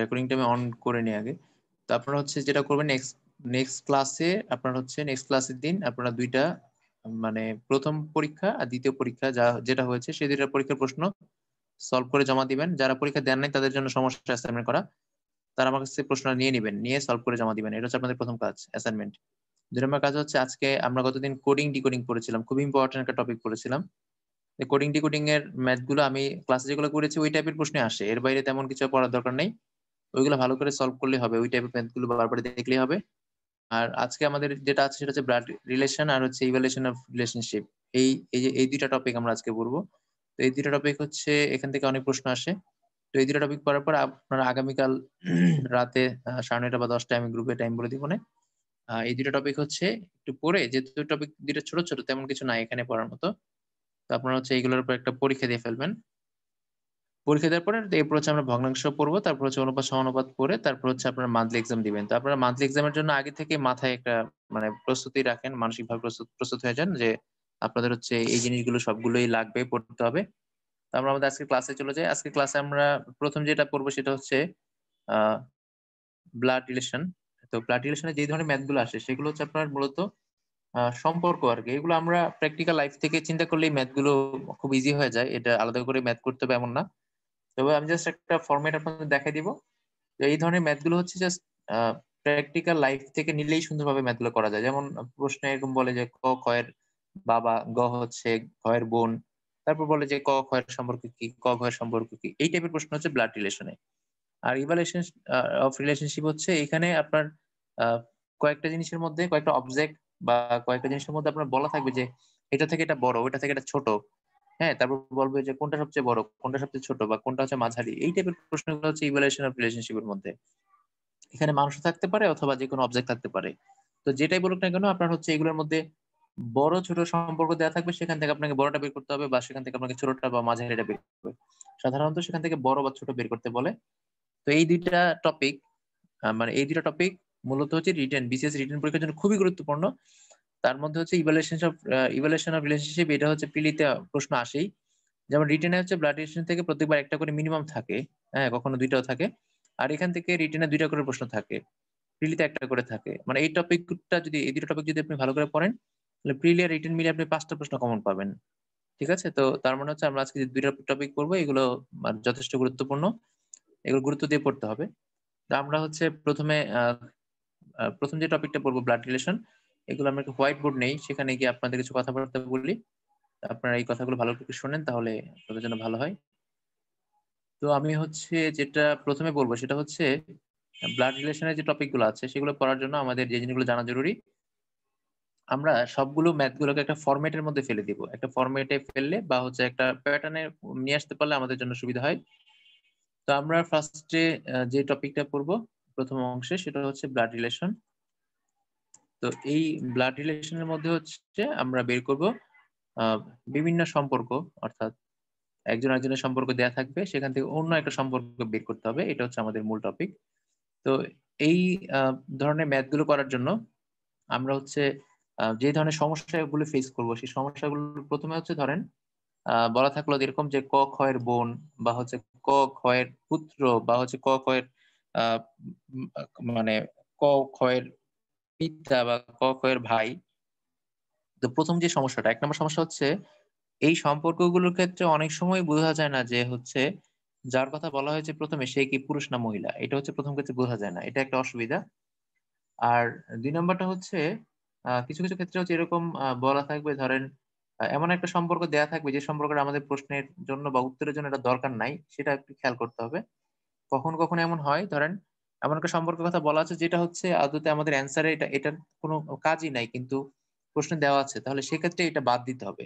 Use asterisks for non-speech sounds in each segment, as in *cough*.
রেকর্ডিংটা আমি অন করে নিই আগে তো আপনারা হচ্ছে যেটা করবেন নেক্সট নেক্সট ক্লাসে আপনারা হচ্ছে নেক্সট ক্লাসের দিন আপনারা দুইটা মানে প্রথম পরীক্ষা আর দ্বিতীয় পরীক্ষা যা যেটা হয়েছে সেই দুইটা পরীক্ষার প্রশ্ন সলভ করে জমা দিবেন যারা পরীক্ষা দেন নাই তাদের জন্য সমস্যা অ্যাসাইনমেন্ট করা তারা আমার কাছে প্রশ্ন নিয়ে নেবেন নিয়ে সলভ করে জমা দিবেন এটা হচ্ছে আপনাদের প্রথম কাজ অ্যাসাইনমেন্ট দুই নম্বর কাজ হচ্ছে আজকে আমরা গতদিন কোডিং ডিকোডিং পড়েছিলাম খুব ইম্পর্টেন্ট একটা টপিক পড়েছিলাম কোডিং ডিকোডিং এর ম্যাথগুলো আমি ক্লাসে যেগুলো করেছি ওই টাইপের প্রশ্নে আসে এর বাইরে তেমন কিছু পড়ার দরকার নেই ওইগুলো ভালো করে সলভ করলে হবে ওই টাইপের ম্যাথগুলো বারবার দেখলে হবে আর আজকে আমাদের যেটা আছে সেটা হচ্ছে ব্লাড রিলেশন আর হচ্ছে ইভ্যালুয়েশন অফ রিলেশনশিপ এই এই যে এই দুইটা টপিক আমরা আজকে পড়বো তো এই দুইটা টপিক হচ্ছে এখান থেকে অনেক প্রশ্ন আসে তো এই দুটো টপিক পড়ার পর আপনারা আগামীকাল *clears throat* রাতে সাড়ে নয়টা বা দশটা আমি গ্রুপে টাইম বলে দিব না এই দুটো টপিক হচ্ছে একটু পড়ে যেহেতু টপিক দুটো ছোট ছোট তেমন কিছু নাই এখানে পড়ার মতো তো আপনারা হচ্ছে এইগুলোর উপর একটা পরীক্ষা দিয়ে ফেলবেন পরীক্ষা দেওয়ার পরে এরপর হচ্ছে আমরা ভগ্নাংশ পড়বো তারপর হচ্ছে অনুপাত সমানুপাত পড়ে তারপর হচ্ছে আপনার মান্থলি এক্সাম দিবেন তো আপনারা মান্থলি এক্সামের জন্য আগে থেকে মাথায় একটা মানে প্রস্তুতি রাখেন মানসিকভাবে প্রস্তুত হয়ে যান যে আপনাদের হচ্ছে এই জিনিসগুলো সবগুলোই লাগবে পড়তে হবে তো আমরা আমাদের আজকে ক্লাসে চলে যাই আজকে ক্লাসে আমরা প্রথম যেটা পড়বো সেটা হচ্ছে ব্লাড রিলেশন তো ব্লাড রিলেশনে যে ধরনের ম্যাথগুলো আসে সেগুলো হচ্ছে আপনার মূলত সম্পর্ক আর কি এগুলো আমরা প্র্যাকটিক্যাল লাইফ থেকে চিন্তা করলে ম্যাথগুলো খুব ইজি হয়ে যায় এটা আলাদা করে ম্যাথ করতে হবে এমন না তবে আমি জাস্ট একটা ফরম্যাট আপনাদের দেখাই দিব তো এই ধরনের ম্যাথগুলো হচ্ছে জাস্ট প্র্যাকটিক্যাল লাইফ থেকে নিলেই সুন্দরভাবে ম্যাথগুলো করা যায় যেমন প্রশ্ন এরকম বলে যে ক খয়ের বাবা গ হচ্ছে ঘয়ের বোন তারপর বলে যে ক খয়ের সম্পর্ক কি ক ঘয়ের সম্পর্ক কি এই টাইপের প্রশ্ন হচ্ছে ব্লাড রিলেশনে আর ইভালুয়েশন অফ রিলেশনশিপ হচ্ছে এখানে আপনার কয়েকটা জিনিসের মধ্যে কয়েকটা অবজেক্ট বা কয়েকটা জিনিসের মধ্যে আপনার বলা থাকবে যে এটা থেকে এটা বড় ওটা থেকে এটা ছোট হ্যাঁ তারপর বলবে যে কোনটা সবচেয়ে বড় কোনটা সবচেয়ে ছোট বা কোনটা হচ্ছে মাঝারি এই টাইপের প্রশ্নগুলো হচ্ছে ইভ্যালুয়েশন অফ রিলেশনশিপের মধ্যে এখানে মানুষ থাকতে পারে অথবা যে কোনো অবজেক্ট থাকতে পারে তো যেটাই বলুক না কেন আপনার হচ্ছে এগুলোর মধ্যে বড় ছোট সম্পর্ক দেওয়া থাকবে সেখান থেকে আপনাকে বড়টা বের করতে হবে বা সেখান থেকে আপনাকে ছোটটা বা মাঝারিটা বের করতে হবে সাধারণত সেখান থেকে বড় বা ছোট বের করতে বলে তো এই দুইটা টপিক মানে এই দুইটা টপিক মূলত হচ্ছে রিটেন বিসিএস রিটেন পরীক্ষার জন্য খুবই গুরুত্বপূর্ণ তার মধ্যে হচ্ছে evaluation of evaluation of relationship এটা হচ্ছে পিলিতে প্রশ্ন আসেই যেমন রিটেনে হচ্ছে ব্লাড রিলেশন থেকে প্রত্যেকবার একটা করে মিনিমাম থাকে হ্যাঁ কখনো দুইটাও থাকে আর এখান থেকে রিটেনে দুইটা করে প্রশ্ন থাকে প্রিলিতে একটা করে থাকে মানে এই টপিকটা যদি এই দুটো টপিক যদি আপনি ভালো করে পড়েন তাহলে প্রিলি আর রিটেন মিলে আপনি পাঁচটা প্রশ্ন কমন পাবেন ঠিক আছে তো তার মানে হচ্ছে আমরা আজকে যে দুইটা টপিক করবো এগুলো যথেষ্ট গুরুত্বপূর্ণ এগুলো গুরুত্ব দিয়ে পড়তে হবে তো আমরা হচ্ছে প্রথমে প্রথম যে টপিকটা পড়বো ব্লাড রিলেশন এগুলো আমার হোয়াইট বোর্ড নেই সেখানে গিয়ে আপনাদের কিছু কথাবার্তা বলি আপনারা এই কথাগুলো ভালো করে শোনেন তাহলে আপনাদের জন্য ভালো হয় তো আমি হচ্ছে যেটা প্রথমে বলবো সেটা হচ্ছে ব্লাড রিলেশনের যে টপিকগুলো আছে সেগুলো পড়ার জন্য আমাদের যে জিনিসগুলো জানা জরুরি আমরা সবগুলো ম্যাথগুলোকে একটা ফরম্যাটের মধ্যে ফেলে দিব একটা ফরম্যাটে ফেললে বা হচ্ছে একটা প্যাটার্নে নিয়ে আসতে পারলে আমাদের জন্য সুবিধা হয় তো আমরা ফার্স্টে যে টপিকটা পড়বো প্রথম অংশে সেটা হচ্ছে ব্লাড রিলেশন তো এই ব্লাড রিলেশনের মধ্যে হচ্ছে আমরা বের করব বিভিন্ন সম্পর্ক অর্থাৎ একজন একজনের সম্পর্ক দেয়া থাকবে সেখান থেকে অন্য একটা সম্পর্ক বের করতে হবে এটা হচ্ছে আমাদের মূল টপিক তো এই ধরনের ম্যাথগুলো করার জন্য আমরা হচ্ছে যে ধরনের সমস্যাগুলো ফেস করব সেই সমস্যাগুলো প্রথমে হচ্ছে ধরেন বলা থাকলো এরকম যে ক খয়ের বোন বা হচ্ছে ক খয়ের পুত্র বা হচ্ছে ক খয়ের মানে ক খয়ের পিতা বা ক এর ভাই তো প্রথম যে সমস্যাটা এক নম্বর সমস্যা হচ্ছে এই সম্পর্কগুলোর ক্ষেত্রে অনেক সময় বোঝা যায় না যে হচ্ছে যার কথা বলা হয়েছে প্রথমে সে কি পুরুষ না মহিলা এটা হচ্ছে প্রথম ক্ষেত্রে বোঝা যায় না এটা একটা অসুবিধা আর দুই নম্বরটা হচ্ছে কিছু কিছু ক্ষেত্রে হচ্ছে এরকম বলা থাকবে ধরেন এমন একটা সম্পর্ক দেয়া থাকবে যে সম্পর্কটা আমাদের প্রশ্নের জন্য বা উত্তরের জন্য এটা দরকার নাই সেটা একটু খেয়াল করতে হবে কখন কখন এমন হয় ধরেন এমন একটা সম্পর্কের কথা বলা আছে যেটা হচ্ছে আদতে আমাদের অ্যান্সারে এটা এটার কোনো কাজই নাই কিন্তু প্রশ্ন দেওয়া আছে তাহলে সেক্ষেত্রে এটা বাদ দিতে হবে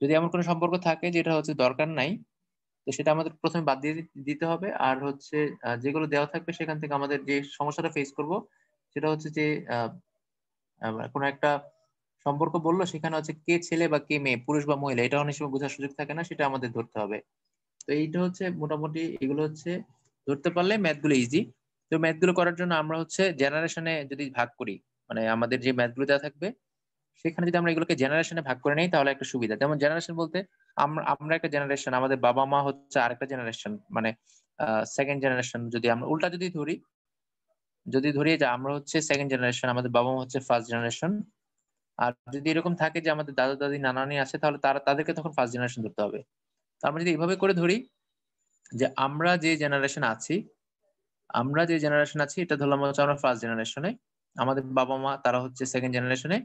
যদি এমন কোনো সম্পর্ক থাকে যেটা হচ্ছে দরকার নাই তো সেটা আমাদের প্রথমে বাদ দিয়ে দিতে হবে আর হচ্ছে যেগুলো দেওয়া থাকবে সেখান থেকে আমাদের যে সমস্যাটা ফেস করব সেটা হচ্ছে যে কোনো একটা সম্পর্ক বললো সেখানে হচ্ছে কে ছেলে বা কে মেয়ে পুরুষ বা মহিলা এটা অনেক সময় বোঝার সুযোগ থাকে না সেটা আমাদের ধরতে হবে তো এইটা হচ্ছে মোটামুটি এগুলো হচ্ছে ধরতে পারলে ম্যাথগুলো ইজি তো ম্যাথগুলো করার জন্য আমরা হচ্ছে জেনারেশনে যদি ভাগ করি মানে আমাদের যে ম্যাথগুলো দেওয়া থাকবে সেখানে যদি আমরা এগুলোকে জেনারেশনে ভাগ করে নেই তাহলে একটা সুবিধা যেমন জেনারেশন বলতে আমরা আমরা একটা জেনারেশন আমাদের বাবা মা হচ্ছে আরেকটা জেনারেশন মানে সেকেন্ড জেনারেশন যদি আমরা উল্টা যদি ধরি যদি ধরি যে আমরা হচ্ছে সেকেন্ড জেনারেশন আমাদের বাবা মা হচ্ছে ফার্স্ট জেনারেশন আর যদি এরকম থাকে যে আমাদের দাদা দাদি নানানি আছে তাহলে তারা তাদেরকে তখন ফার্স্ট জেনারেশন ধরতে হবে আমরা যদি এভাবে করে ধরি যে আমরা যে জেনারেশন আছি আমরা যে জেনারেশন আছি এটা ধরলাম হচ্ছে আমরা ফার্স্ট জেনারেশনে আমাদের বাবা মা তারা হচ্ছে সেকেন্ড জেনারেশনে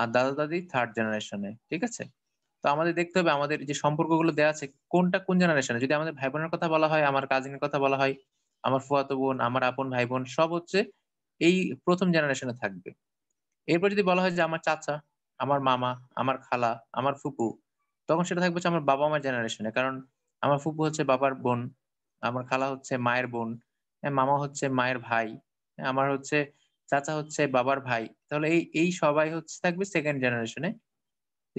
আর দাদা দাদি থার্ড জেনারেশনে ঠিক আছে তো আমাদের দেখতে হবে আমাদের যে সম্পর্কগুলো দেওয়া আছে কোনটা কোন জেনারেশনে যদি আমাদের ভাই বোনের কথা বলা হয় আমার কাজিনের কথা বলা হয় আমার ফুয়াতো বোন আমার আপন ভাই বোন সব হচ্ছে এই প্রথম জেনারেশনে থাকবে এরপর যদি বলা হয় যে আমার চাচা আমার মামা আমার খালা আমার ফুপু তখন সেটা থাকবে হচ্ছে আমার বাবা মার জেনারেশনে কারণ আমার ফুপু হচ্ছে বাবার বোন আমার খালা হচ্ছে মায়ের বোন হ্যাঁ, মামা হচ্ছে মায়ের ভাই হ্যাঁ, আমার হচ্ছে চাচা হচ্ছে বাবার ভাই তাহলে এই এই সবাই হচ্ছে থাকবে সেকেন্ড জেনারেশনে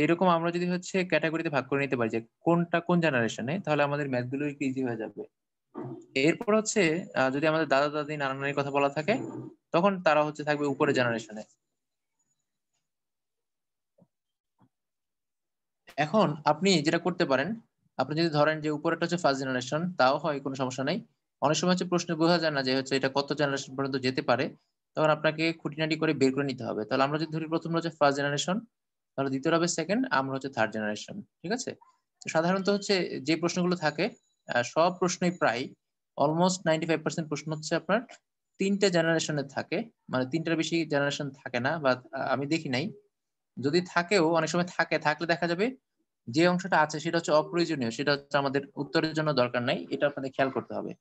এরকম আমরা যদি হচ্ছে ক্যাটাগরিতে ভাগ করে নিতে পারি যে কোনটা কোন জেনারেশনে তাহলে আমাদের ম্যাথগুলো একটু ইজি হয়ে যাবে এরপর হচ্ছে যদি আমাদের দাদা দাদি নানা নানির কথা বলা থাকে তখন তারা হচ্ছে থাকবে উপরে জেনারেশনে এখন আপনি যেটা করতে পারেন আপনি যদি ধরেন যে উপরেটা হচ্ছে ফার্স্ট জেনারেশন তাও হয় কোনো সমস্যা নাই অনেক সময় হচ্ছে প্রশ্নে বোঝা যায় না যে হচ্ছে এটা কত জেনারেশন পর্যন্ত যেতে পারে তখন আপনাকে খুঁটিনাটি করে বের করে নিতে হবে তাহলে আমরা যদি ধরি প্রথম হচ্ছে ফার্স্ট জেনারেশন তাহলে দ্বিতীয় হবে সেকেন্ড আমরা হচ্ছে থার্ড জেনারেশন ঠিক আছে তো সাধারণত হচ্ছে যে প্রশ্নগুলো থাকে সব প্রশ্নই প্রায় অলমোস্ট নাইনটি ফাইভ পার্সেন্ট প্রশ্ন হচ্ছে আপনার তিনটা জেনারেশনের থাকে মানে তিনটার বেশি জেনারেশন থাকে না বা আমি দেখি নাই যদি থাকেও অনেক সময় থাকে থাকলে দেখা যাবে যে অংশটা আছে সেটা হচ্ছে অপ্রয়োজনীয় সেটা হচ্ছে আমাদের উত্তরের জন্য দরকার নাই এটা আপনাদের খেয়াল করতে হবে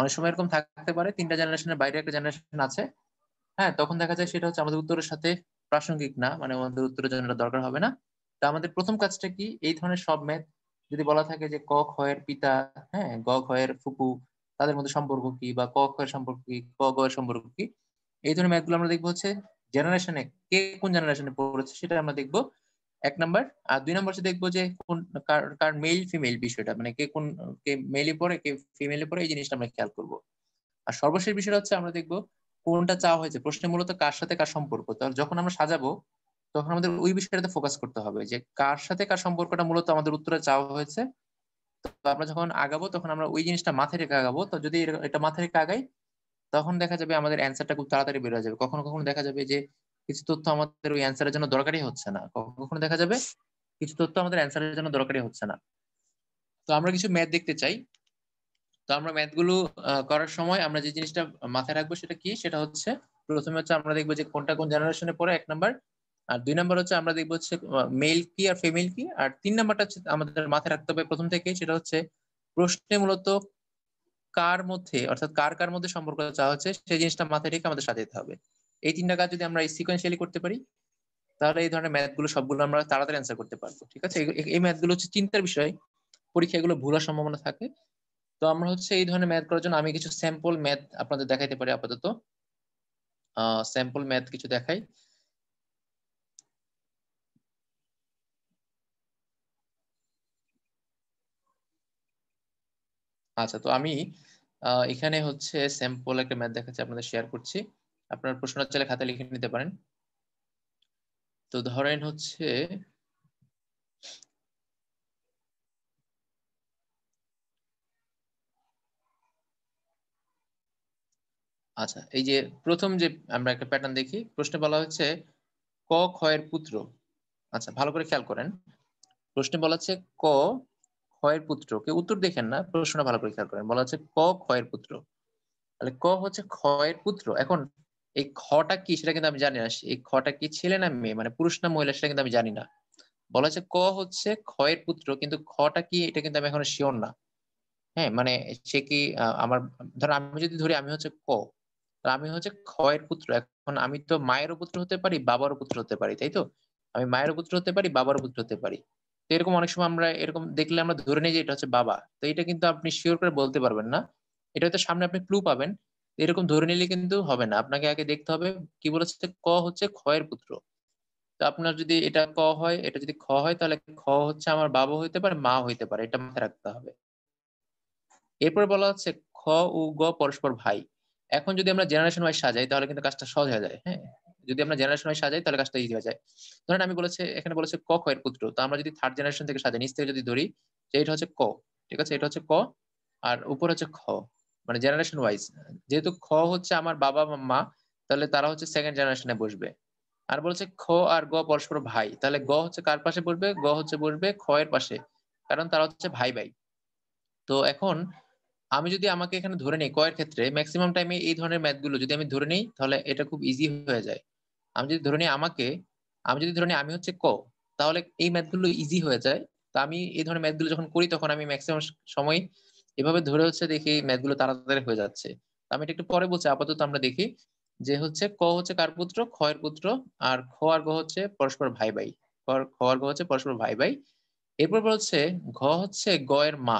অনেক সময় এরকম থাকতে পারে তিনটা জেনারেশনের বাইরে একটা জেনারেশন আছে হ্যাঁ তখন দেখা যায় সেটা হচ্ছে আমাদের উত্তরের সাথে প্রাসঙ্গিক না মানে আমাদের উত্তরের জন্য দরকার হবে না তা আমাদের প্রথম কাজটা কি এই ধরনের সব ম্যাথ যদি বলা থাকে যে ক খয়ের পিতা হ্যাঁ গ খয়ের ফুপু তাদের মধ্যে সম্পর্ক কি বা ক খয়ের সম্পর্ক কি ক গ সম্পর্ক কি এই ধরনের গুলো আমরা দেখবো হচ্ছে জেনারেশনে কে কোন জেনারেশনে পড়েছে সেটা আমরা দেখবো এক নাম্বার আর দুই নাম্বার হচ্ছে দেখবো যে কোন কার মেল ফিমেল বিষয়টা মানে কে কোন কে মেলে পড়ে কে ফিমেলে পড়ে এই জিনিসটা আমরা খেয়াল করবো আর সর্বশেষ বিষয়টা হচ্ছে আমরা দেখবো কোনটা চাওয়া হয়েছে প্রশ্নে মূলত কার সাথে কার সম্পর্ক তাহলে যখন আমরা সাজাবো তখন আমাদের ওই বিষয়টাতে ফোকাস করতে হবে যে কার সাথে কার সম্পর্কটা মূলত আমাদের উত্তরে চাওয়া হয়েছে তো আমরা যখন আগাবো তখন আমরা ওই জিনিসটা মাথায় রেখে আগাবো তো যদি এটা মাথায় রেখে আগাই তখন দেখা যাবে আমাদের অ্যান্সারটা খুব তাড়াতাড়ি বেরোয় যাবে কখনো কখনো দেখা যাবে যে কিছু তথ্য আমাদের ওই অ্যান্সারের জন্য দরকারই হচ্ছে না কখনো দেখা যাবে কিছু তথ্য আমাদের অ্যান্সারের জন্য দরকারই হচ্ছে না তো আমরা কিছু ম্যাথ দেখতে চাই তো আমরা ম্যাথ গুলো করার সময় আমরা যে জিনিসটা মাথায় রাখবো সেটা কি সেটা হচ্ছে প্রথমে হচ্ছে আমরা দেখবো যে কোনটা কোন জেনারেশনে পড়ে এক নাম্বার আর দুই নাম্বার হচ্ছে আমরা দেখবো হচ্ছে মেল কি আর ফিমেল কি আর তিন নাম্বারটা হচ্ছে আমাদের মাথায় রাখতে হবে প্রথম থেকে সেটা হচ্ছে প্রশ্নে মূলত কার মধ্যে অর্থাৎ কার কার মধ্যে সম্পর্ক চাওয়া হচ্ছে সেই জিনিসটা মাথায় রেখে আমাদের সাথে হবে এই তিনটা কাজ যদি আমরা সিকোয়েন্সিয়ালি করতে পারি তাহলে এই ধরনের ম্যাথগুলো সবগুলো আমরা তাড়াতাড়ি অ্যান্সার করতে পারবো ঠিক আছে এই ম্যাথগুলো হচ্ছে চিন্তার বিষয় পরীক্ষাগুলো ভুলার সম্ভাবনা থাকে তো আমরা হচ্ছে এই ধরনের ম্যাথ করার জন্য আমি কিছু স্যাম্পল ম্যাথ আপনাদের দেখাইতে পারি আপাতত স্যাম্পল ম্যাথ কিছু দেখাই আচ্ছা তো আমি এখানে হচ্ছে স্যাম্পল একটা ম্যাথ দেখাচ্ছি আপনাদের শেয়ার করছি আপনার প্রশ্ন চাইলে খাতা লিখে নিতে পারেন তো ধরেন হচ্ছে আচ্ছা এই যে প্রথম যে আমরা একটা প্যাটার্ন দেখি প্রশ্নে বলা হচ্ছে ক ক্ষয়ের পুত্র আচ্ছা ভালো করে খেয়াল করেন প্রশ্নে বলা হচ্ছে ক ক্ষয়ের পুত্র কে উত্তর দেখেন না প্রশ্নটা ভালো করে খেয়াল করেন বলা হচ্ছে ক ক্ষয়ের পুত্র তাহলে ক হচ্ছে ক্ষয়ের পুত্র এখন এই খটা কি সেটা কিন্তু আমি জানি না এই খটা কি ছেলে না মেয়ে মানে পুরুষ না মহিলা সেটা কিন্তু আমি জানি না বলা হচ্ছে ক হচ্ছে ক্ষয়ের পুত্র কিন্তু খটা কি এটা কিন্তু আমি এখন শিওর না হ্যাঁ মানে সে কি আমার ধর আমি যদি ধরি আমি হচ্ছে ক আমি হচ্ছে ক্ষয়ের পুত্র এখন আমি তো মায়েরও পুত্র হতে পারি বাবারও পুত্র হতে পারি তাই তো আমি মায়ের পুত্র হতে পারি বাবারও পুত্র হতে পারি তো এরকম অনেক সময় আমরা এরকম দেখলে আমরা ধরে নিই যে এটা হচ্ছে বাবা তো এটা কিন্তু আপনি শিওর করে বলতে পারবেন না এটা হয়তো সামনে আপনি ক্লু পাবেন এরকম ধরে নিলে কিন্তু হবে না আপনাকে আগে দেখতে হবে কি বলেছে ক হচ্ছে ক্ষয়ের পুত্র তো আপনার যদি এটা ক হয় এটা যদি খ হয় তাহলে খ হচ্ছে আমার বাবা হইতে পারে মা হইতে পারে এটা মাথায় রাখতে হবে এরপরে বলা হচ্ছে খ ও গ পরস্পর ভাই এখন যদি আমরা জেনারেশন ওয়াইজ সাজাই তাহলে কিন্তু কাজটা সহজ হয়ে যায় হ্যাঁ যদি আমরা জেনারেশন ওয়াইজ সাজাই তাহলে কাজটা ইজি হয়ে যায় ধরেন আমি বলেছে এখানে বলেছে ক এর পুত্র তো আমরা যদি থার্ড জেনারেশন থেকে সাজাই নিচ থেকে যদি ধরি যে এটা হচ্ছে ক ঠিক আছে এটা হচ্ছে ক আর উপর হচ্ছে খ মানে জেনারেশন ওয়াইজ যেহেতু খ হচ্ছে আমার বাবা মা তাহলে তারা হচ্ছে সেকেন্ড জেনারেশনে বসবে আর বলছে খ আর গ পরস্পর ভাই তাহলে গ হচ্ছে কার পাশে বসবে গ হচ্ছে বসবে খ এর পাশে কারণ তারা হচ্ছে ভাই ভাই তো এখন আমি যদি আমাকে এখানে ধরে নিই কয়ের ক্ষেত্রে ম্যাক্সিমাম টাইমে এই ধরনের ম্যাথ গুলো যদি আমি ধরে নিই তাহলে এটা খুব ইজি হয়ে যায় আমি যদি ধরে নিই আমাকে আমি যদি ধরে নিই আমি হচ্ছে ক তাহলে এই ম্যাথ গুলো ইজি হয়ে যায় তো আমি এই ধরনের ম্যাথ গুলো যখন করি তখন আমি ম্যাক্সিমাম সময় এভাবে ধরে হচ্ছে দেখি ম্যাথগুলো তাড়াতাড়ি হয়ে যাচ্ছে আমি এটা একটু পরে বলছি আপাতত আমরা দেখি যে হচ্ছে ক হচ্ছে কার পুত্র খয়ের পুত্র আর খ আর গ হচ্ছে পরস্পর ভাই ভাই খ আর গ হচ্ছে পরস্পর ভাই ভাই এরপর বলছে ঘ হচ্ছে গ এর মা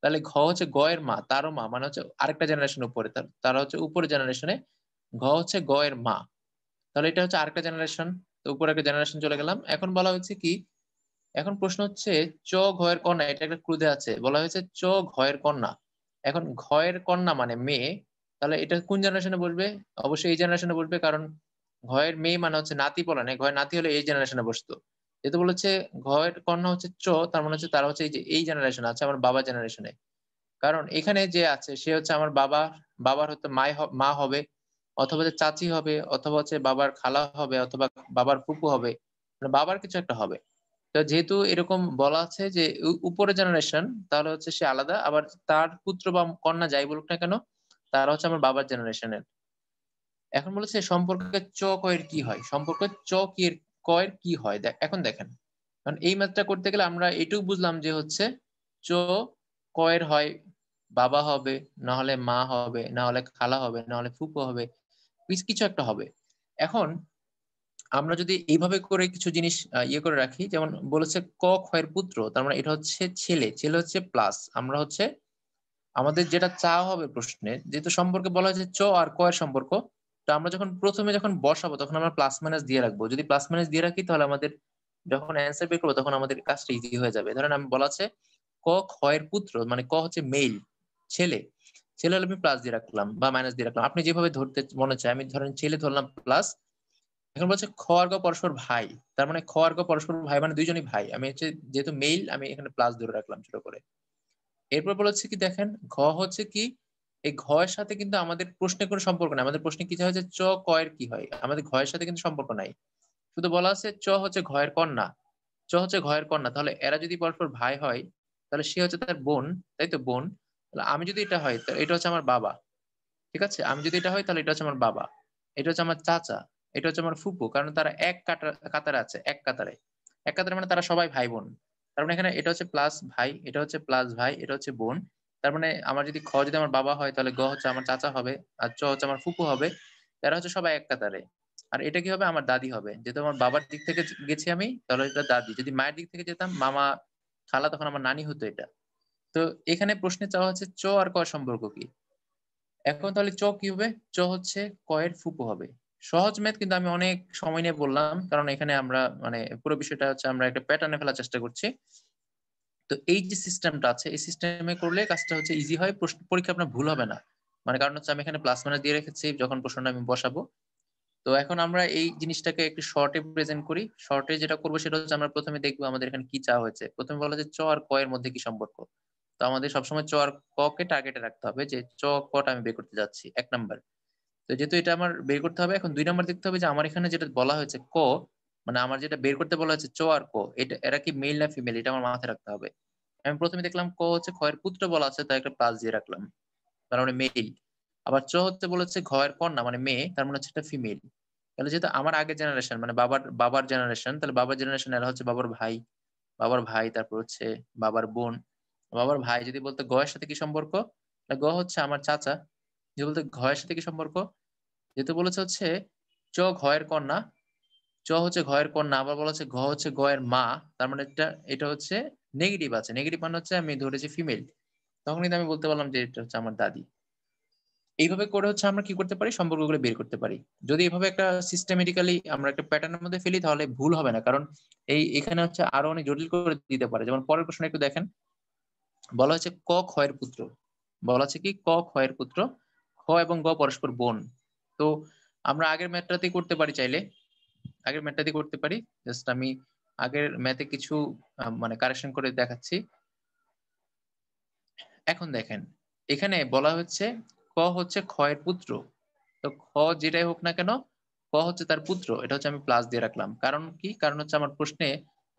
তাহলে ঘ হচ্ছে গ এর মা তারও মা মানে হচ্ছে আরেকটা জেনারেশন উপরে তারা হচ্ছে উপরে জেনারেশনে ঘ হচ্ছে গ এর মা তাহলে এটা হচ্ছে আরেকটা জেনারেশন তো উপরে একটা জেনারেশন চলে গেলাম এখন বলা হচ্ছে কি এখন প্রশ্ন হচ্ছে চ ঘয়ের কন্যা এটা একটা ক্রুদে আছে বলা হয়েছে চ ঘয়ের কন্যা এখন ঘয়ের কন্যা মানে মেয়ে তাহলে এটা কোন জেনারেশনে বসবে অবশ্যই এই জেনারেশনে বসবে কারণ ঘয়ের মেয়ে মানে হচ্ছে নাতি বলা নেই ঘয়ের নাতি হলে এই জেনারেশনে বসতো যেহেতু বলেছে ঘয়ের কন্যা হচ্ছে চ তার মানে হচ্ছে তারা হচ্ছে এই যে এই জেনারেশন আছে আমার বাবা জেনারেশনে কারণ এখানে যে আছে সে হচ্ছে আমার বাবা বাবার হয়তো মাই মা হবে অথবা যে চাচি হবে অথবা হচ্ছে বাবার খালা হবে অথবা বাবার ফুপু হবে মানে বাবার কিছু একটা হবে যেহেতু এরকম বলা আছে যে উপরে জেনারেশন তাহলে হচ্ছে সে আলাদা আবার তার পুত্র বা কন্যা যাই বলুক না কেন তারা হচ্ছে আমার বাবার জেনারেশনের এখন বলেছে সম্পর্কের চ কয়ের কি হয় সম্পর্কে চ এর কয়ের কি হয় এখন দেখেন কারণ এই মাত্রা করতে গেলে আমরা এটুকু বুঝলাম যে হচ্ছে চ কয়ের হয় বাবা হবে না হলে মা হবে না হলে খালা হবে না হলে ফুপো হবে কিছু একটা হবে এখন আমরা যদি এইভাবে করে কিছু জিনিস ইয়ে করে রাখি যেমন বলেছে ক ক্ষয়ের পুত্র তার মানে এটা হচ্ছে ছেলে ছেলে হচ্ছে প্লাস আমরা হচ্ছে আমাদের যেটা চা হবে প্রশ্নে যেহেতু সম্পর্কে বলা হয়েছে চ আর ক এর সম্পর্ক তো আমরা যখন প্রথমে যখন বসাবো তখন আমরা প্লাস মাইনাস দিয়ে রাখবো যদি প্লাস মাইনাস দিয়ে রাখি তাহলে আমাদের যখন অ্যান্সার বের করবো তখন আমাদের কাজটা ইজি হয়ে যাবে ধরেন আমি বলা আছে ক ক্ষয়ের পুত্র মানে ক হচ্ছে মেল ছেলে ছেলে হলে আমি প্লাস দিয়ে রাখলাম বা মাইনাস দিয়ে রাখলাম আপনি যেভাবে ধরতে মনে চায় আমি ধরেন ছেলে ধরলাম প্লাস এখন বলছে খ আর গ পরস্পর ভাই তার মানে খ আর গ পরস্পর ভাই মানে দুইজনই ভাই আমি হচ্ছে যেহেতু মেইল আমি এখানে প্লাস ধরে রাখলাম ছোট করে এরপর বলেছে কি দেখেন ঘ হচ্ছে কি এই ঘয়ের সাথে কিন্তু আমাদের প্রশ্নে কোনো সম্পর্ক নাই আমাদের প্রশ্নে কি হয় চ ক এর কি হয় আমাদের ঘয়ের সাথে কিন্তু সম্পর্ক নাই শুধু বলা আছে চ হচ্ছে ঘয়ের কন্যা চ হচ্ছে ঘয়ের কন্যা তাহলে এরা যদি পরস্পর ভাই হয় তাহলে সে হচ্ছে তার বোন তাই তো বোন তাহলে আমি যদি এটা হয় এটা হচ্ছে আমার বাবা ঠিক আছে আমি যদি এটা হয় তাহলে এটা হচ্ছে আমার বাবা এটা হচ্ছে আমার চাচা এটা হচ্ছে আমার ফুপু কারণ তারা এক কাতারে আছে এক কাতারে এক কাতারে মানে তারা সবাই ভাই বোন তার মানে এখানে এটা হচ্ছে প্লাস ভাই এটা হচ্ছে প্লাস ভাই এটা হচ্ছে বোন তার মানে আমার যদি খ যদি আমার বাবা হয় তাহলে গ হচ্ছে আমার চাচা হবে আর চ হচ্ছে আমার ফুপু হবে তারা হচ্ছে সবাই এক কাতারে আর এটা কি হবে আমার দাদি হবে যেহেতু আমার বাবার দিক থেকে গেছি আমি তাহলে এটা দাদি যদি মায়ের দিক থেকে যেতাম মামা খালা তখন আমার নানি হতো এটা তো এখানে প্রশ্নে চাওয়া হচ্ছে চ আর ক সম্পর্ক কি এখন তাহলে চ কি হবে চ হচ্ছে ক এর ফুপু হবে সহজ ম্যাথ কিন্তু আমি অনেক সময় নিয়ে বললাম কারণ এখানে আমরা মানে পুরো বিষয়টা হচ্ছে আমরা একটা প্যাটার্নে ফেলার চেষ্টা করছি তো এই যে সিস্টেমটা আছে এই সিস্টেমে করলে কাজটা হচ্ছে ইজি হয় পরীক্ষা আপনার ভুল হবে না মানে কারণ হচ্ছে আমি এখানে প্লাস মাইনাস দিয়ে রেখেছি যখন প্রশ্নটা আমি বসাবো তো এখন আমরা এই জিনিসটাকে একটু শর্টে প্রেজেন্ট করি শর্টে যেটা করবো সেটা হচ্ছে আমরা প্রথমে দেখবো আমাদের এখানে কি চা হয়েছে প্রথমে বলা হচ্ছে চ আর ক এর মধ্যে কি সম্পর্ক তো আমাদের সবসময় চ আর ক কে টার্গেটে রাখতে হবে যে চ কটা আমি বের করতে যাচ্ছি এক নাম্বার তো যেহেতু এটা আমার বের করতে হবে এখন দুই নম্বর দেখতে হবে যে আমার এখানে যেটা বলা হয়েছে ক মানে আমার যেটা বের করতে বলা হয়েছে চ আর ক এটা এরা কি মেল না ফিমেল এটা আমার মাথায় রাখতে হবে আমি প্রথমে দেখলাম ক হচ্ছে খয়ের পুত্র বলা আছে তাই একটা প্লাস দিয়ে রাখলাম তার মানে মেল আবার চ হচ্ছে বলেছে ঘয়ের কন্যা মানে মেয়ে তার মানে হচ্ছে একটা ফিমেল তাহলে যেহেতু আমার আগের জেনারেশন মানে বাবার বাবার জেনারেশন তাহলে বাবার জেনারেশন এরা হচ্ছে বাবার ভাই বাবার ভাই তারপর হচ্ছে বাবার বোন বাবার ভাই যদি বলতে গয়ের সাথে কি সম্পর্ক গ হচ্ছে আমার চাচা যে বলতে ঘয়ের সাথে কি সম্পর্ক যেহেতু বলেছে হচ্ছে চ ঘয়ের কন্যা চ হচ্ছে ঘয়ের কন্যা আবার বলা হচ্ছে ঘ হচ্ছে গয়ের মা তার মানে এটা এটা হচ্ছে নেগেটিভ আছে নেগেটিভ মানে হচ্ছে আমি ধরেছি ফিমেল তখন কিন্তু আমি বলতে পারলাম যে এটা হচ্ছে আমার দাদি এইভাবে করে হচ্ছে আমরা কি করতে পারি সম্পর্কগুলো বের করতে পারি যদি এভাবে একটা সিস্টেমেটিক্যালি আমরা একটা প্যাটার্নের মধ্যে ফেলি তাহলে ভুল হবে না কারণ এই এখানে হচ্ছে আরো অনেক জটিল করে দিতে পারে যেমন পরের প্রশ্ন একটু দেখেন বলা হচ্ছে ক ক্ষয়ের পুত্র বলা হচ্ছে কি ক ক্ষয়ের পুত্র এবং গ পরস্পর বোন তো আমরা আগের ম্যাথটাতে করতে পারি চাইলে আগের ম্যাথটাতে করতে পারি জাস্ট আমি আগের ম্যাথে কিছু মানে কারেকশন করে দেখাচ্ছি এখন দেখেন এখানে বলা হচ্ছে ক হচ্ছে এর পুত্র তো খ যেটাই হোক না কেন ক হচ্ছে তার পুত্র এটা হচ্ছে আমি প্লাস দিয়ে রাখলাম কারণ কি কারণ হচ্ছে আমার প্রশ্নে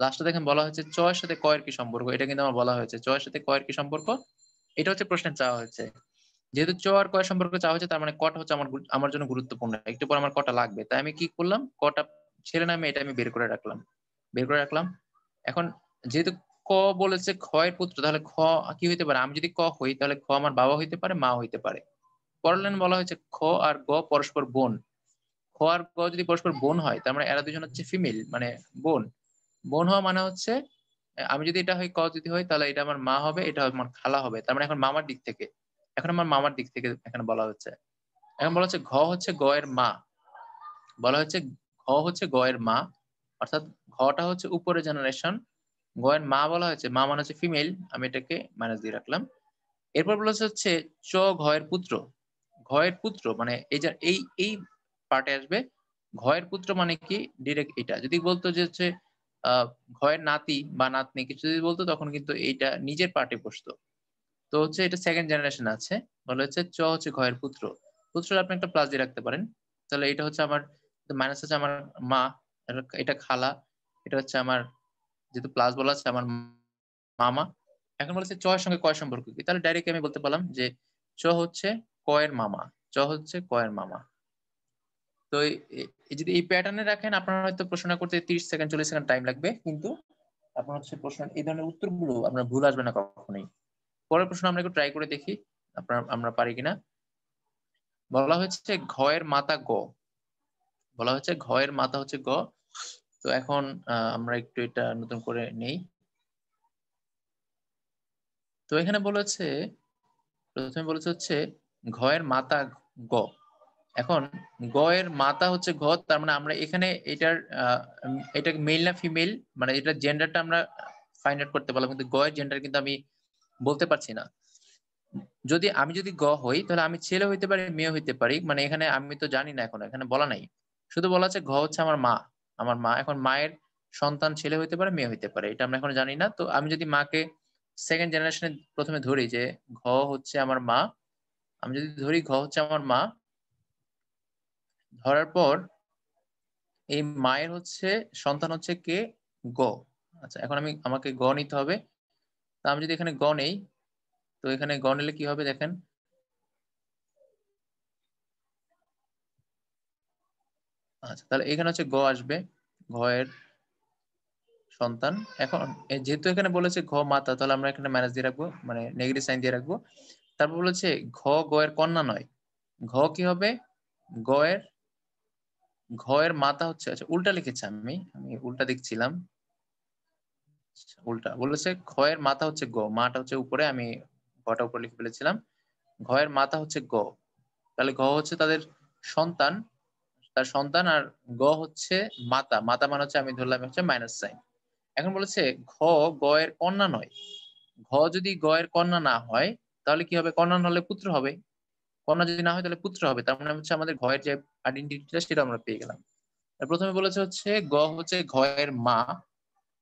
লাস্টে দেখেন বলা হয়েছে চয়ের সাথে ক এর কি সম্পর্ক এটা কিন্তু আমার বলা হয়েছে চয়ের সাথে ক এর কি সম্পর্ক এটা হচ্ছে প্রশ্নে চাওয়া হয়েছে যেহেতু চ আর কয় সম্পর্কে চাওয়া হয়েছে তার মানে কটা হচ্ছে আমার আমার জন্য গুরুত্বপূর্ণ একটু পর আমার কটা লাগবে তাই আমি কি করলাম কটা ছেলে নামে এটা আমি বের করে রাখলাম বের করে রাখলাম এখন যেহেতু ক বলেছে খয়ের পুত্র তাহলে খ কি হইতে পারে আমি যদি ক হই তাহলে খ আমার বাবা হইতে পারে মা হইতে পারে পরলেন বলা হয়েছে খ আর গ পরস্পর বোন খ আর গ যদি পরস্পর বোন হয় তার মানে এরা দুজন হচ্ছে ফিমেল মানে বোন বোন হওয়া মানে হচ্ছে আমি যদি এটা হই ক যদি হই তাহলে এটা আমার মা হবে এটা আমার খালা হবে তার মানে এখন মামার দিক থেকে এখন আমার মামার দিক থেকে এখানে বলা হচ্ছে এখন বলা হচ্ছে ঘ হচ্ছে গ এর মা বলা হচ্ছে ঘ হচ্ছে গ এর মা অর্থাৎ ঘটা হচ্ছে উপরে জেনারেশন গ এর মা বলা হয়েছে মা মানে হচ্ছে ফিমেল আমি এটাকে মাইনাস দিয়ে রাখলাম এরপর বলা হচ্ছে চ ঘ এর পুত্র ঘ এর পুত্র মানে এই যে এই এই পার্টে আসবে ঘ এর পুত্র মানে কি ডিরেক্ট এটা যদি বলতো যে হচ্ছে ঘয়ের নাতি বা নাতনি কিছু যদি বলতো তখন কিন্তু এইটা নিজের পার্টে বসতো তো হচ্ছে এটা সেকেন্ড জেনারেশন আছে বলা হচ্ছে চ হচ্ছে ঘয়ের পুত্র পুত্র আপনি একটা প্লাস দিয়ে রাখতে পারেন তাহলে এটা হচ্ছে আমার মাইনাস হচ্ছে আমার মা এটা খালা এটা হচ্ছে আমার যেহেতু প্লাস বলা আছে আমার মামা এখন বলেছে চ এর সঙ্গে কয় সম্পর্ক কি তাহলে ডাইরেক্ট আমি বলতে পারলাম যে চ হচ্ছে কয়ের মামা চ হচ্ছে কয়ের মামা তো যদি এই প্যাটার্নে রাখেন আপনার হয়তো প্রশ্ন করতে তিরিশ সেকেন্ড চল্লিশ সেকেন্ড টাইম লাগবে কিন্তু আপনার হচ্ছে প্রশ্ন এই ধরনের উত্তরগুলো আপনার ভুল আসবে না কখনোই পরের প্রশ্ন আমরা একটু ট্রাই করে দেখি আপনার আমরা পারি কিনা বলা হচ্ছে ঘয়ের মাতা গ বলা হচ্ছে ঘয়ের মাতা হচ্ছে গ তো এখন আমরা একটু এটা নতুন করে নেই তো এখানে বলেছে প্রথমে বলেছে হচ্ছে ঘয়ের মাতা গ এখন গ এর মাথা হচ্ছে ঘ তার মানে আমরা এখানে এটার এটা মেল না ফিমেল মানে এটা জেন্ডারটা আমরা ফাইন্ড আউট করতে পারলাম কিন্তু গ এর জেন্ডার কিন্তু আমি বলতে পারছি না যদি আমি যদি গ হই তাহলে আমি ছেলে হইতে পারি মেয়ে হইতে পারি মানে এখানে আমি তো জানি না এখন এখানে বলা নাই শুধু বলা আছে ঘ হচ্ছে আমার মা আমার মা এখন মায়ের সন্তান ছেলে হইতে পারে মেয়ে হইতে পারে এটা আমরা এখন জানি না তো আমি যদি মাকে সেকেন্ড জেনারেশনে প্রথমে ধরি যে ঘ হচ্ছে আমার মা আমি যদি ধরি ঘ হচ্ছে আমার মা ধরার পর এই মায়ের হচ্ছে সন্তান হচ্ছে কে গ আচ্ছা এখন আমি আমাকে গ নিতে হবে তো আমি যদি এখানে গ নেই তো এখানে গ নিলে কি হবে দেখেন আচ্ছা তাহলে এখানে হচ্ছে গ আসবে ঘয়ের সন্তান এখন যেহেতু এখানে বলেছে ঘ মাতা তাহলে আমরা এখানে ম্যানেজ দিয়ে রাখবো মানে নেগেটিভ সাইন দিয়ে রাখবো তারপর বলেছে ঘ গয়ের কন্যা নয় ঘ কি হবে গয়ের ঘয়ের মাতা হচ্ছে আচ্ছা উল্টা লিখেছি আমি আমি উল্টা দেখছিলাম উল্টা বলেছে ক্ষয়ের মাথা হচ্ছে গ মাটা হচ্ছে উপরে আমি ঘটা উপরে লিখে ফেলেছিলাম ঘয়ের মাথা হচ্ছে গ তাহলে ঘ হচ্ছে তাদের সন্তান তার সন্তান আর গ হচ্ছে মাতা মাতা মানে হচ্ছে আমি ধরলাম হচ্ছে মাইনাস সাইন এখন বলেছে ঘ গ এর কন্যা নয় ঘ যদি গ এর কন্যা না হয় তাহলে কি হবে কন্যা না হলে পুত্র হবে কন্যা যদি না হয় তাহলে পুত্র হবে তার মানে হচ্ছে আমাদের ঘয়ের যে আইডেন্টিটিটা সেটা আমরা পেয়ে গেলাম প্রথমে বলেছে হচ্ছে গ হচ্ছে ঘয়ের মা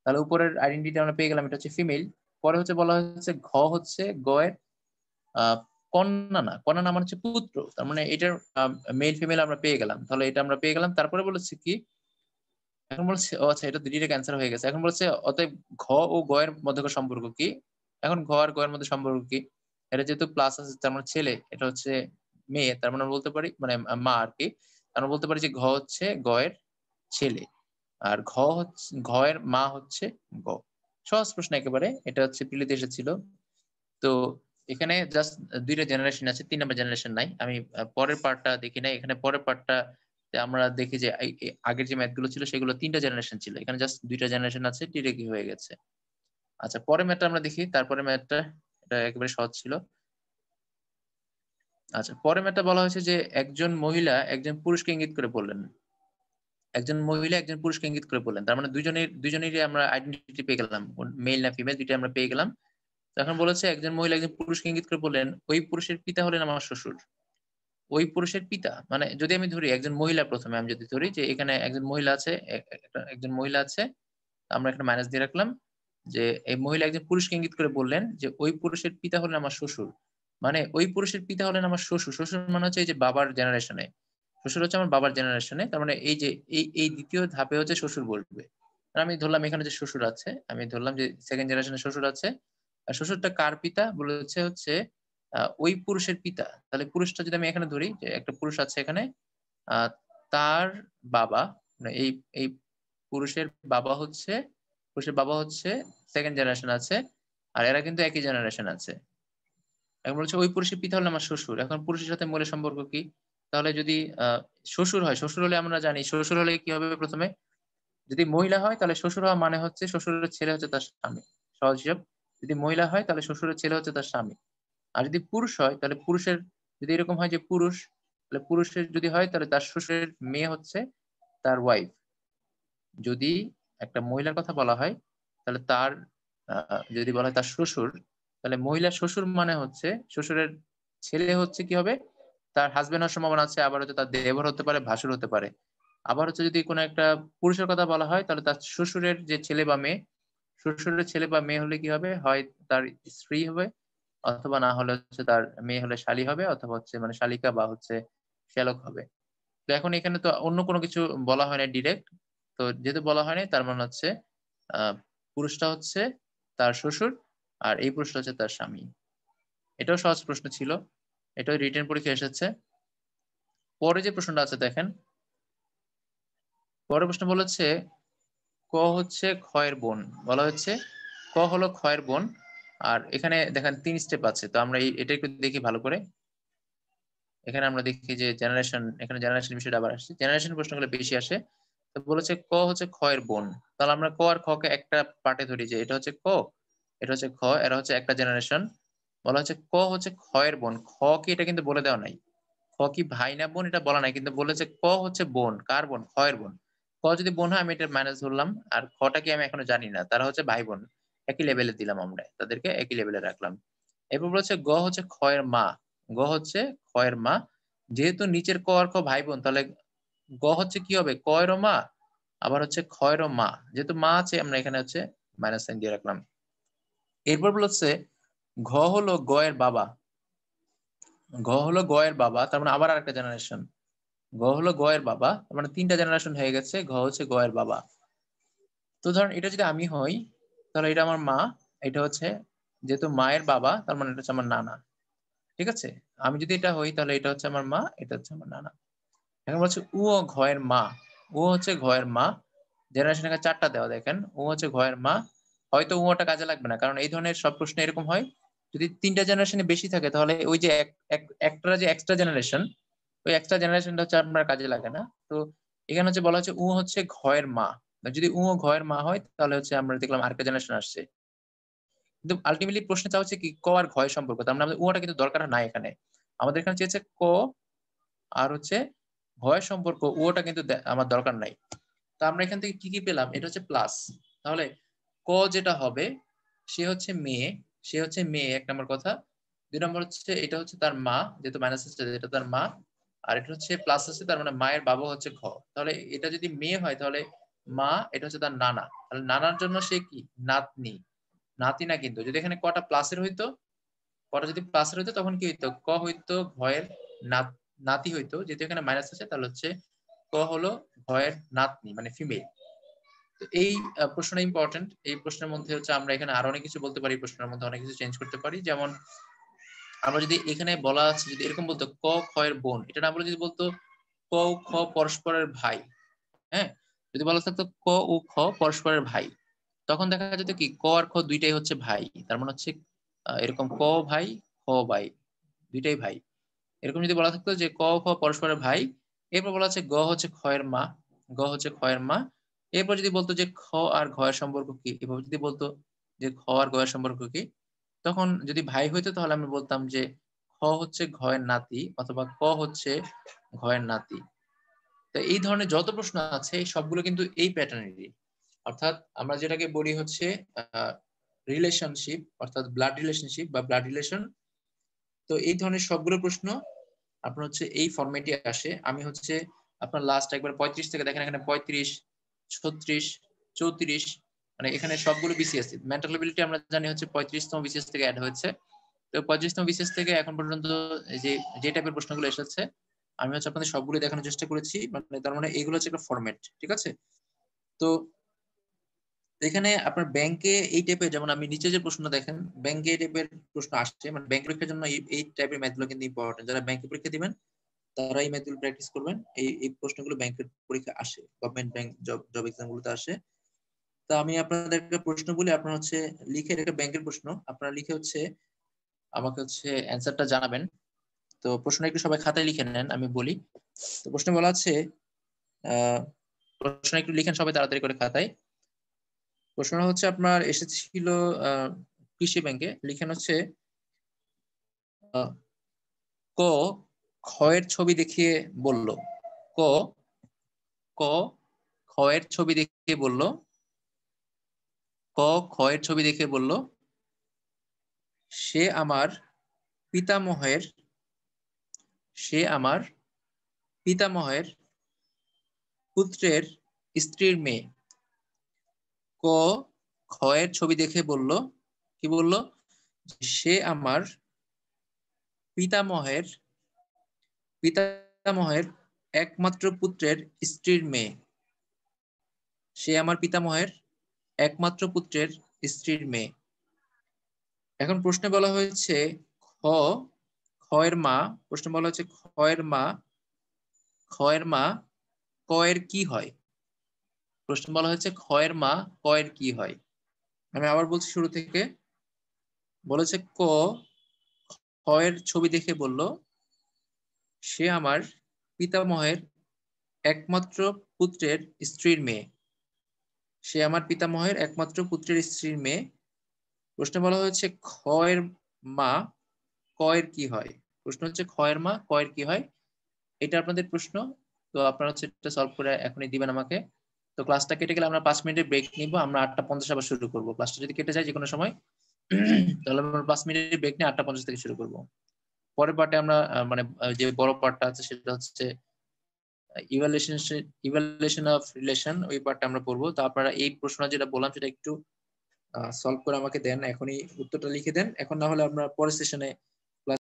তাহলে উপরের আইডেন্টিটি আমরা পেয়ে গেলাম এটা হচ্ছে ফিমেল পরে হচ্ছে বলা হচ্ছে ঘ হচ্ছে গয়ের কন্যা না কন্যা না মানে হচ্ছে পুত্র তার মানে এটার মেল ফিমেল আমরা পেয়ে গেলাম তাহলে এটা আমরা পেয়ে গেলাম তারপরে বলেছে কি এখন বলছে ও আচ্ছা এটা দুটিটা ক্যান্সার হয়ে গেছে এখন বলছে অতএব ঘ ও গয়ের মধ্যে সম্পর্ক কি এখন ঘ আর গয়ের মধ্যে সম্পর্ক কি এটা যেহেতু প্লাস আছে তার মানে ছেলে এটা হচ্ছে মেয়ে তার মানে আমরা বলতে পারি মানে মা আর কি আমরা বলতে পারি যে ঘ হচ্ছে গয়ের ছেলে আর ঘ হচ্ছে মা হচ্ছে গ সহজ প্রশ্ন একেবারে এটা হচ্ছে পিলিতে এসেছিল তো এখানে জাস্ট দুইটা জেনারেশন আছে তিন নম্বর জেনারেশন নাই আমি পরের পার্টটা দেখি নাই এখানে পরের পার্টটা আমরা দেখি যে আগের যে ম্যাথ গুলো ছিল সেগুলো তিনটা জেনারেশন ছিল এখানে জাস্ট দুইটা জেনারেশন আছে ডিরেক্টলি হয়ে গেছে আচ্ছা পরের ম্যাথটা আমরা দেখি তারপরে ম্যাথটা এটা একেবারে সহজ ছিল আচ্ছা পরের ম্যাথটা বলা হয়েছে যে একজন মহিলা একজন পুরুষকে ইঙ্গিত করে বললেন একজন মহিলা একজন পুরুষকে ইঙ্গিত করে বললেন তার মানে দুজনের দুজনের আমরা আইডেন্টিটি পেয়ে গেলাম মেল না ফিমেল দুইটা আমরা পেয়ে গেলাম তখন বলেছে একজন মহিলা একজন পুরুষকে ইঙ্গিত করে বললেন ওই পুরুষের পিতা হলেন আমার শ্বশুর ওই পুরুষের পিতা মানে যদি আমি ধরি একজন মহিলা প্রথমে আমি যদি ধরি যে এখানে একজন মহিলা আছে একজন মহিলা আছে আমরা এখানে মাইনাস দিয়ে রাখলাম যে এই মহিলা একজন পুরুষকে ইঙ্গিত করে বললেন যে ওই পুরুষের পিতা হলেন আমার শ্বশুর মানে ওই পুরুষের পিতা হলেন আমার শ্বশুর শ্বশুর মানে হচ্ছে এই যে বাবার জেনারেশনে শ্বশুর হচ্ছে আমার বাবার জেনারেশনে তার মানে এই যে এই এই দ্বিতীয় ধাপে হচ্ছে শ্বশুর বলবে আমি ধরলাম এখানে যে শ্বশুর আছে আমি ধরলাম যে সেকেন্ড জেনারেশনে শ্বশুর আছে আর শ্বশুরটা কার পিতা বলেছে হচ্ছে ওই পুরুষের পিতা তাহলে পুরুষটা যদি আমি এখানে ধরি যে একটা পুরুষ আছে এখানে তার বাবা মানে এই এই পুরুষের বাবা হচ্ছে পুরুষের বাবা হচ্ছে সেকেন্ড জেনারেশন আছে আর এরা কিন্তু একই জেনারেশন আছে এখন বলছে ওই পুরুষের পিতা হলো আমার শ্বশুর এখন পুরুষের সাথে মূলের সম্পর্ক কি তাহলে যদি শ্বশুর হয় শ্বশুর হলে আমরা জানি শ্বশুর হলে কি হবে প্রথমে যদি মহিলা হয় তাহলে শ্বশুর হওয়া মানে হচ্ছে শ্বশুরের ছেলে হচ্ছে তার স্বামী সহজ হিসাব যদি মহিলা হয় তাহলে শ্বশুরের ছেলে হচ্ছে তার স্বামী আর যদি পুরুষ হয় তাহলে পুরুষের যদি এরকম হয় যে পুরুষ তাহলে পুরুষের যদি হয় তাহলে তার শ্বশুরের মেয়ে হচ্ছে তার ওয়াইফ যদি একটা মহিলার কথা বলা হয় তাহলে তার যদি বলা হয় তার শ্বশুর তাহলে মহিলা শ্বশুর মানে হচ্ছে শ্বশুরের ছেলে হচ্ছে কি হবে তার হাজবেন্ড হওয়ার সম্ভাবনা আছে আবার হচ্ছে তার দেবর হতে পারে ভাসুর হতে পারে আবার হচ্ছে যদি কোনো একটা পুরুষের কথা বলা হয় তাহলে তার শ্বশুরের যে ছেলে বা মেয়ে শ্বশুরের ছেলে বা মেয়ে হলে কি হবে হয় তার স্ত্রী হবে অথবা না হলে হচ্ছে তার মেয়ে হলে শালি হবে অথবা হচ্ছে মানে শালিকা বা হচ্ছে শ্যালক হবে তো এখন এখানে তো অন্য কোনো কিছু বলা হয় না ডিরেক্ট তো যেহেতু বলা হয়নি তার মানে হচ্ছে পুরুষটা হচ্ছে তার শ্বশুর আর এই পুরুষটা হচ্ছে তার স্বামী এটাও সহজ প্রশ্ন ছিল এটা রিটেন পরীক্ষা এসেছে পরে যে প্রশ্নটা আছে দেখেন পরের প্রশ্ন বলেছে ক হচ্ছে ক্ষয়ের বোন বলা হচ্ছে ক হলো ক্ষয়ের বোন আর এখানে দেখেন তিন স্টেপ আছে তো আমরা এটা একটু দেখি ভালো করে এখানে আমরা দেখি যে জেনারেশন এখানে জেনারেশন বিষয়টা আবার আসছে জেনারেশন প্রশ্নগুলো বেশি আসে তো বলেছে ক হচ্ছে ক্ষয়ের বোন তাহলে আমরা ক আর খকে একটা পার্টে ধরি যে এটা হচ্ছে ক এটা হচ্ছে খ এরা হচ্ছে একটা জেনারেশন বলা হচ্ছে ক হচ্ছে ক্ষয়ের বোন খ কি এটা কিন্তু বলে দেওয়া নাই খ কি ভাই না বোন এটা বলা নাই কিন্তু বলেছে ক হচ্ছে বোন কার বোন ক্ষয়ের বোন ক যদি বোন হয় আমি এটা মাইনাস ধরলাম আর খটা কি আমি এখনো জানি না তারা হচ্ছে ভাই বোন একই লেভেলে দিলাম আমরা তাদেরকে একই লেভেলে রাখলাম এরপর বলেছে গ হচ্ছে ক্ষয়ের মা গ হচ্ছে ক্ষয়ের মা যেহেতু নিচের ক আর খ ভাই বোন তাহলে গ হচ্ছে কি হবে কয়েরও মা আবার হচ্ছে ক্ষয়েরও মা যেহেতু মা আছে আমরা এখানে হচ্ছে মাইনাস সাইন দিয়ে রাখলাম এরপর বলছে ঘ হলো গয়ের বাবা ঘ হলো গয়ের বাবা তার মানে আবার আরেকটা জেনারেশন গ হলো গয়ের বাবা তার মানে তিনটা জেনারেশন হয়ে গেছে ঘ হচ্ছে গয়ের বাবা তো ধরেন এটা যদি আমি হই তাহলে এটা আমার মা এটা হচ্ছে যেহেতু মায়ের বাবা তার মানে এটা হচ্ছে আমার নানা ঠিক আছে আমি যদি এটা হই তাহলে এটা হচ্ছে আমার মা এটা হচ্ছে আমার নানা এখন বলছে উ ও ঘয়ের মা ও হচ্ছে ঘয়ের মা জেনারেশন এখানে চারটা দেওয়া দেখেন ও হচ্ছে ঘয়ের মা হয়তো উটা কাজে লাগবে না কারণ এই ধরনের সব প্রশ্ন এরকম হয় যদি তিনটা জেনারেশনে বেশি থাকে তাহলে ওই যে একটা যে এক্সট্রা জেনারেশন ওই এক্সট্রা জেনারেশনটা হচ্ছে আপনার কাজে লাগে না তো এখানে হচ্ছে বলা হচ্ছে উ হচ্ছে ঘয়ের মা মানে যদি উ ঘয়ের মা হয় তাহলে হচ্ছে আমরা দেখলাম আরেকটা জেনারেশন আসছে কিন্তু আলটিমেটলি প্রশ্ন চা হচ্ছে কি ক আর ঘয় সম্পর্ক তার মানে আমাদের উহাটা কিন্তু দরকার নাই এখানে আমাদের এখানে চেয়েছে ক আর হচ্ছে ঘয় সম্পর্ক উঁটা কিন্তু আমার দরকার নাই তো আমরা এখান থেকে কি কি পেলাম এটা হচ্ছে প্লাস তাহলে ক যেটা হবে সে হচ্ছে মেয়ে সে হচ্ছে মেয়ে এক নম্বর কথা দুই নম্বর হচ্ছে এটা হচ্ছে তার মা যেহেতু মাইনাস আছে এটা তার মা আর এটা হচ্ছে প্লাস আছে তার মানে মায়ের বাবা হচ্ছে ঘ তাহলে এটা যদি মেয়ে হয় তাহলে মা এটা হচ্ছে তার নানা তাহলে নানার জন্য সে কি নাতনি নাতি না কিন্তু যদি এখানে কটা প্লাসের হইতো কটা যদি প্লাসের হইতো তখন কি হইতো ক হইতো ভয়ের নাতি হইতো যেহেতু এখানে মাইনাস আছে তাহলে হচ্ছে ক হলো ভয়ের নাতনি মানে ফিমেল তো এই প্রশ্নটা ইম্পর্টেন্ট এই প্রশ্নের মধ্যে হচ্ছে আমরা এখানে আরো অনেক কিছু বলতে পারি প্রশ্নের মধ্যে অনেক কিছু চেঞ্জ করতে পারি যেমন আমরা যদি এখানে বলা আছে যদি এরকম বলতো ক খ এর বোন এটা না বলে যদি বলতো ক খ পরস্পরের ভাই হ্যাঁ যদি বলা থাকতো ক ও খ পরস্পরের ভাই তখন দেখা যেত কি ক আর খ দুইটাই হচ্ছে ভাই তার মানে হচ্ছে এরকম ক ভাই খ ভাই দুইটাই ভাই এরকম যদি বলা থাকতো যে ক খ পরস্পরের ভাই এরপর বলা আছে গ হচ্ছে খ এর মা গ হচ্ছে খ এর মা এরপর যদি বলতো যে খ আর ঘয়ের সম্পর্ক কি এভাবে যদি বলতো যে খ আর ঘয়ের সম্পর্ক কি তখন যদি ভাই হইতো তাহলে আমি বলতাম যে খ হচ্ছে ঘয়ের নাতি অথবা ক হচ্ছে ঘয়ের নাতি তো এই ধরনের যত প্রশ্ন আছে সবগুলো কিন্তু এই প্যাটার্নেরই অর্থাৎ আমরা যেটাকে বলি হচ্ছে রিলেশনশিপ অর্থাৎ ব্লাড রিলেশনশিপ বা ব্লাড রিলেশন তো এই ধরনের সবগুলো প্রশ্ন আপনার হচ্ছে এই ফর্মেটে আসে আমি হচ্ছে আপনার লাস্ট একবার পঁয়ত্রিশ থেকে দেখেন এখানে পঁয়ত্রিশ ছত্রিশ চৌত্রিশ মানে এখানে সবগুলো বিসিএস মেন্টাল এবিলিটি আমরা জানি হচ্ছে পঁয়ত্রিশতম বিসিএস e থেকে অ্যাড হয়েছে তো পঁয়ত্রিশতম বিসিএস e থেকে এখন পর্যন্ত যে যে টাইপের প্রশ্নগুলো এসেছে আমি হচ্ছে আপনাদের সবগুলো দেখানোর চেষ্টা করেছি মানে তার মানে এগুলো হচ্ছে একটা ফরম্যাট ঠিক আছে তো এখানে আপনার ব্যাংকে এই টাইপের যেমন আমি নিচে যে প্রশ্ন দেখেন ব্যাংকে এই টাইপের প্রশ্ন আসছে মানে ব্যাংক পরীক্ষার জন্য এই টাইপের ম্যাথগুলো কিন্তু ইম্পর্টেন্ট যারা ব্যাংকে পরীক্ষা দিবেন তারাই ম্যাথ প্র্যাকটিস করবেন এই এই প্রশ্নগুলো ব্যাংকের পরীক্ষা আসে গভর্নমেন্ট ব্যাংক জব জব গুলোতে আসে তো আমি আপনাদের একটা প্রশ্ন বলি আপনারা হচ্ছে লিখে একটা ব্যাংকের প্রশ্ন আপনারা লিখে হচ্ছে আমাকে হচ্ছে অ্যান্সারটা জানাবেন তো প্রশ্ন একটু সবাই খাতায় লিখে নেন আমি বলি তো প্রশ্ন বলা আছে প্রশ্ন একটু লিখেন সবাই তাড়াতাড়ি করে খাতায় প্রশ্নটা হচ্ছে আপনার এসেছিল কৃষি ব্যাংকে লিখেন হচ্ছে ক ক্ষয়ের ছবি দেখিয়ে বলল ক ক ক্ষয়ের ছবি দেখিয়ে বলল ক ক্ষয়ের ছবি দেখে বলল সে আমার পিতামহের সে আমার পিতামহের পুত্রের স্ত্রীর মেয়ে ক ক্ষয়ের ছবি দেখে বলল কি বলল সে আমার পিতামহের পিতামহের একমাত্র পুত্রের স্ত্রীর মেয়ে সে আমার পিতামহের একমাত্র পুত্রের স্ত্রীর মেয়ে এখন প্রশ্নে বলা হয়েছে খ খয়ের মা প্রশ্ন বলা হয়েছে খয়ের মা খয়ের মা কয়ের কি হয় প্রশ্ন বলা হয়েছে খয়ের মা কয়ের কি হয় আমি আবার বলছি শুরু থেকে বলেছে ক খয়ের ছবি দেখে বলল সে আমার পিতামহের একমাত্র পুত্রের স্ত্রীর মেয়ে সে আমার পিতামহের একমাত্র পুত্রের স্ত্রীর মেয়ে প্রশ্ন বলা হয়েছে ক্ষয়ের মা কয়ের কি হয় প্রশ্ন হচ্ছে ক্ষয়ের মা কয়ের কি হয় এটা আপনাদের প্রশ্ন তো আপনারা হচ্ছে এটা সলভ করে এখনই দিবেন আমাকে তো ক্লাসটা কেটে গেলে আমরা পাঁচ মিনিটের ব্রেক নিব আমরা আটটা পঞ্চাশ আবার শুরু করবো ক্লাসটা যদি কেটে যায় যে কোনো সময় তাহলে আমরা পাঁচ মিনিটের ব্রেক নিয়ে আটটা পঞ্চাশ থেকে শুরু করবো পরের পার্টে আমরা মানে যে বড় পার্টটা আছে সেটা হচ্ছে ইভ্যালুয়েশন ইভালুয়েশন অফ রিলেশন ওই পার্টটা আমরা পড়বো তো আপনারা এই প্রশ্ন যেটা বললাম সেটা একটু সলভ করে আমাকে দেন এখনই উত্তরটা লিখে দেন এখন না হলে আমরা পরের সেশনে